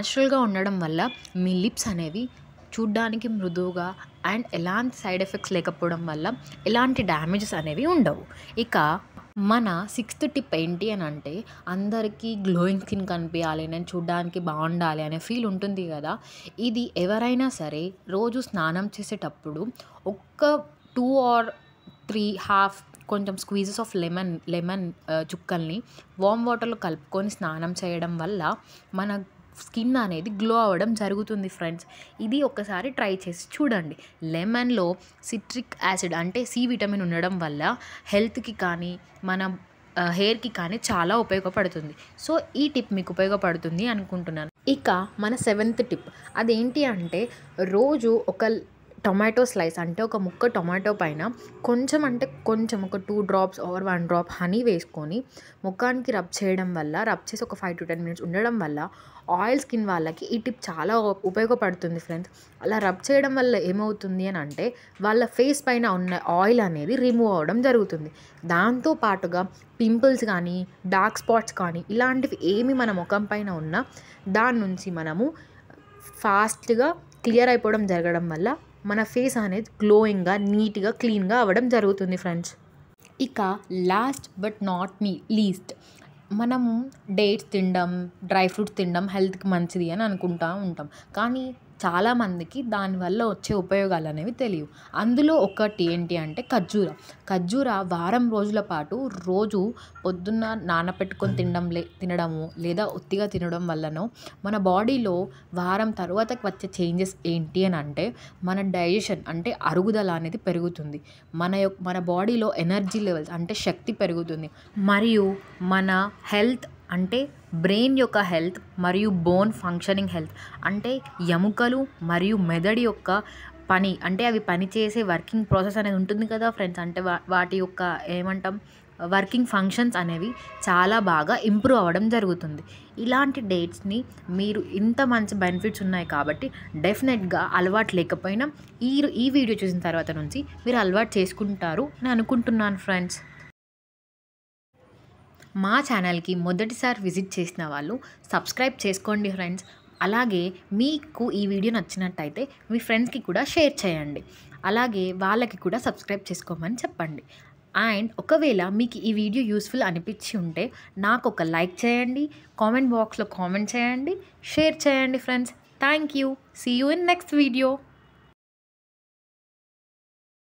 న్యాచురల్గా ఉండడం వల్ల మీ లిప్స్ అనేవి చూడ్డానికి మృదువుగా అండ్ ఎలాంటి సైడ్ ఎఫెక్ట్స్ లేకపోవడం వల్ల ఎలాంటి డ్యామేజెస్ అనేవి ఉండవు ఇక మన సిక్స్త్ టిప్ ఏంటి అని అంటే అందరికీ గ్లోయింగ్ స్కిన్ కనిపించాలి నేను చూడ్డానికి బాగుండాలి అనే ఫీల్ ఉంటుంది కదా ఇది ఎవరైనా సరే రోజు స్నానం చేసేటప్పుడు ఒక్క టూ ఆర్ త్రీ హాఫ్ కొంచెం స్క్వీజెస్ ఆఫ్ లెమన్ లెమన్ చుక్కల్ని వామ్ వాటర్లో కలుపుకొని స్నానం చేయడం వల్ల మన స్కిన్ అనేది గ్లో అవ్వడం జరుగుతుంది ఫ్రెండ్స్ ఇది ఒకసారి ట్రై చేసి చూడండి లెమన్లో సిట్రిక్ యాసిడ్ అంటే సి విటమిన్ ఉండడం వల్ల హెల్త్కి కానీ మన హెయిర్కి కానీ చాలా ఉపయోగపడుతుంది సో ఈ టిప్ మీకు ఉపయోగపడుతుంది అనుకుంటున్నాను ఇక మన సెవెంత్ టిప్ అదేంటి అంటే రోజు ఒక టొమాటో స్లైస్ అంటే ఒక ముక్క టొమాటో పైన కొంచెం అంటే కొంచెం ఒక two drops or one drop honey వేసుకొని ముఖానికి రబ్ చేయడం వల్ల రబ్ చేసి ఒక ఫైవ్ టు టెన్ మినిట్స్ ఉండడం వల్ల ఆయిల్ స్కిన్ వాళ్ళకి ఈ టిప్ చాలా ఉపయోగపడుతుంది ఫ్రెండ్స్ అలా రబ్ చేయడం వల్ల ఏమవుతుంది అని అంటే వాళ్ళ ఫేస్ పైన ఉన్న ఆయిల్ అనేది రిమూవ్ అవ్వడం జరుగుతుంది దాంతో పాటుగా పింపుల్స్ కానీ డార్క్ స్పాట్స్ కానీ ఇలాంటివి ఏమి మన ముఖం పైన ఉన్నా దాని నుంచి మనము ఫాస్ట్గా క్లియర్ అయిపోవడం జరగడం వల్ల మన ఫేస్ అనేది గ్లోయింగ్గా నీట్గా క్లీన్గా అవ్వడం జరుగుతుంది ఫ్రెండ్స్ ఇక last but not me least మనము డేట్స్ తినడం డ్రై ఫ్రూట్స్ తినడం హెల్త్కి మంచిది అని అనుకుంటూ ఉంటాం కానీ చాలామందికి దానివల్ల వచ్చే ఉపయోగాలు అనేవి తెలియవు అందులో ఒకటి ఏంటి అంటే ఖర్జూర ఖర్జూర వారం రోజుల పాటు రోజు పొద్దున్న నానపెట్టుకొని తినడం లే తినడము లేదా ఒత్తిగా తినడం వల్లనో మన బాడీలో వారం తర్వాత వచ్చే చేంజెస్ ఏంటి అని అంటే మన డైజెషన్ అంటే అరుగుదల అనేది పెరుగుతుంది మన యొక్క మన బాడీలో ఎనర్జీ లెవెల్స్ అంటే శక్తి పెరుగుతుంది మరియు మన హెల్త్ అంటే బ్రెయిన్ యొక్క హెల్త్ మరియు బోన్ ఫంక్షనింగ్ హెల్త్ అంటే ఎముకలు మరియు మెదడు యొక్క పని అంటే అవి పనిచేసే వర్కింగ్ ప్రాసెస్ అనేది ఉంటుంది కదా ఫ్రెండ్స్ అంటే వాటి యొక్క ఏమంటాం వర్కింగ్ ఫంక్షన్స్ అనేవి చాలా బాగా ఇంప్రూవ్ అవ్వడం జరుగుతుంది ఇలాంటి డేట్స్ని మీరు ఇంత మంచి బెనిఫిట్స్ ఉన్నాయి కాబట్టి డెఫినెట్గా అలవాటు లేకపోయినా ఈ ఈ వీడియో చూసిన తర్వాత నుంచి మీరు అలవాటు చేసుకుంటారు అని అనుకుంటున్నాను ఫ్రెండ్స్ మా ఛానల్కి మొదటిసారి విజిట్ చేసిన వాళ్ళు సబ్స్క్రైబ్ చేసుకోండి ఫ్రెండ్స్ అలాగే మీకు ఈ వీడియో నచ్చినట్టయితే మీ ఫ్రెండ్స్కి కూడా షేర్ చేయండి అలాగే వాళ్ళకి కూడా సబ్స్క్రైబ్ చేసుకోమని చెప్పండి అండ్ ఒకవేళ మీకు ఈ వీడియో యూస్ఫుల్ అనిపించి ఉంటే నాకు ఒక లైక్ చేయండి కామెంట్ బాక్స్లో కామెంట్ చేయండి షేర్ చేయండి friends thank you see you in next video